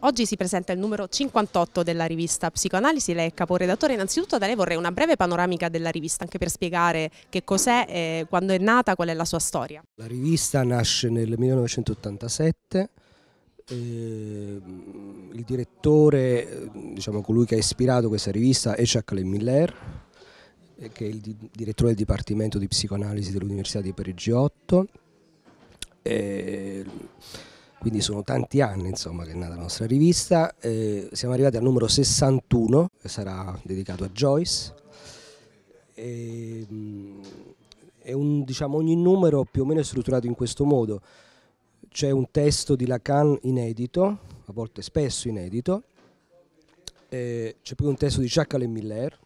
Oggi si presenta il numero 58 della rivista Psicoanalisi, lei è caporedattore. Innanzitutto da lei vorrei una breve panoramica della rivista, anche per spiegare che cos'è, eh, quando è nata, qual è la sua storia. La rivista nasce nel 1987, eh, il direttore, diciamo colui che ha ispirato questa rivista è Jacques Miller, che è il di direttore del Dipartimento di Psicoanalisi dell'Università di Parigi 8. Eh, quindi sono tanti anni insomma, che è nata la nostra rivista, eh, siamo arrivati al numero 61 che sarà dedicato a Joyce. E, ehm, è un, diciamo, ogni numero più o meno è strutturato in questo modo. C'è un testo di Lacan inedito, a volte spesso inedito, eh, c'è poi un testo di Jacques Alain Miller,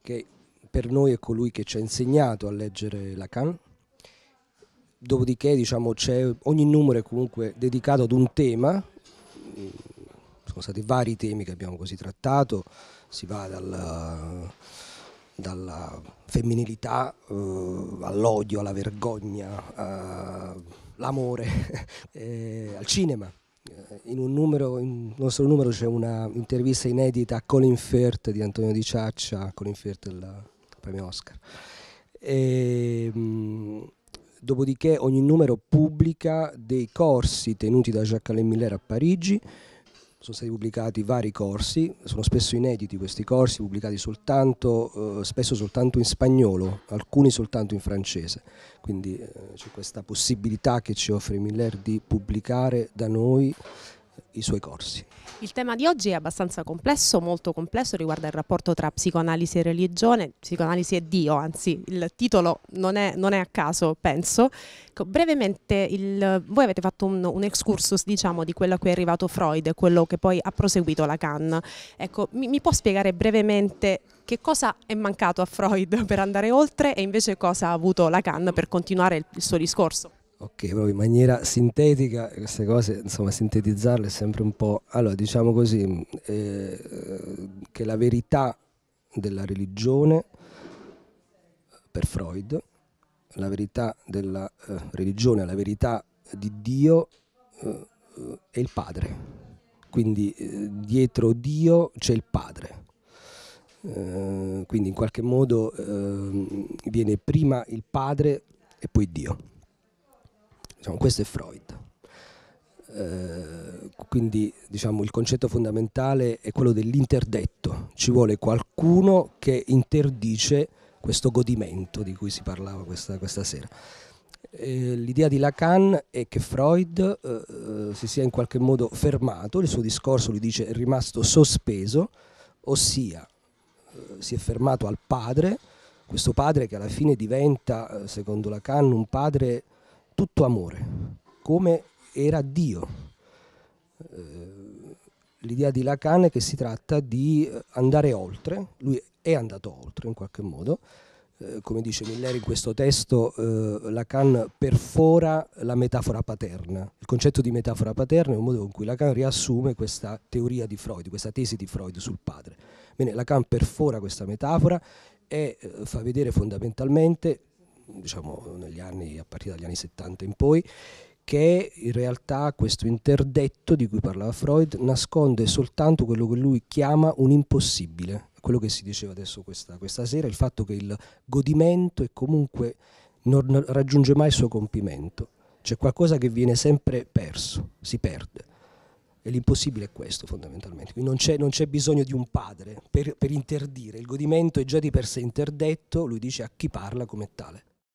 che per noi è colui che ci ha insegnato a leggere Lacan, dopodiché diciamo, ogni numero è comunque dedicato ad un tema, sono stati vari temi che abbiamo così trattato, si va dal, dalla femminilità eh, all'odio, alla vergogna, all'amore, eh, al cinema. Eh, in un numero, in nostro numero c'è un'intervista inedita a Colin Firth di Antonio Di Ciaccia, Colin Firth del premio Oscar. E, ehm, mh, dopodiché ogni numero pubblica dei corsi tenuti da Jacques Alain Miller a Parigi, sono stati pubblicati vari corsi, sono spesso inediti questi corsi, pubblicati soltanto, eh, spesso soltanto in spagnolo, alcuni soltanto in francese, quindi eh, c'è questa possibilità che ci offre Miller di pubblicare da noi i suoi corsi. Il tema di oggi è abbastanza complesso, molto complesso, riguarda il rapporto tra psicoanalisi e religione, psicoanalisi e Dio, anzi il titolo non è, non è a caso, penso. brevemente, il, voi avete fatto un, un, excursus diciamo, di quello a cui è arrivato Freud, quello che poi ha proseguito Lacan. Ecco, mi, mi può spiegare brevemente che cosa è mancato a Freud per andare oltre e invece cosa ha avuto Lacan per continuare il, il suo discorso? ok, proprio in maniera sintetica, queste cose, insomma, sintetizzarle è sempre un po'... Allora, diciamo così, mm, eh, che la verità della religione, per Freud, la verità della eh, religione, la verità di Dio eh, è il Padre. Quindi eh, dietro Dio c'è il Padre. Eh, quindi in qualche modo ehm, viene prima il Padre e poi Dio. Diciamo, questo è Freud. Eh, quindi diciamo, il concetto fondamentale è quello dell'interdetto, ci vuole qualcuno che interdice questo godimento di cui si parlava questa, questa sera. Eh, l'idea di Lacan è che Freud eh, eh si sia in qualche modo fermato, il suo discorso lui dice è rimasto sospeso, ossia eh, si è fermato al padre, questo padre che alla fine diventa, eh, secondo Lacan, un padre tutto amore, come era Dio. Eh, l'idea di Lacan è che si tratta di andare oltre, lui è andato oltre in qualche modo, eh, come dice Miller in questo testo, eh, Lacan perfora la metafora paterna. Il concetto di metafora paterna è un modo con cui Lacan riassume questa teoria di Freud, questa tesi di Freud sul padre. Bene, Lacan perfora questa metafora e fa vedere fondamentalmente diciamo, negli anni, a partire dagli anni 70 in poi, che in realtà questo interdetto di cui parlava Freud nasconde soltanto quello che lui chiama un impossibile, quello che si diceva adesso questa, questa sera, il fatto che il godimento è comunque non raggiunge mai il suo compimento, c'è qualcosa che viene sempre perso, si perde. E l'impossibile è questo fondamentalmente, quindi non c'è, non c'è bisogno di un padre per, per interdire, il godimento è già di per sé interdetto, lui dice a chi parla come tale.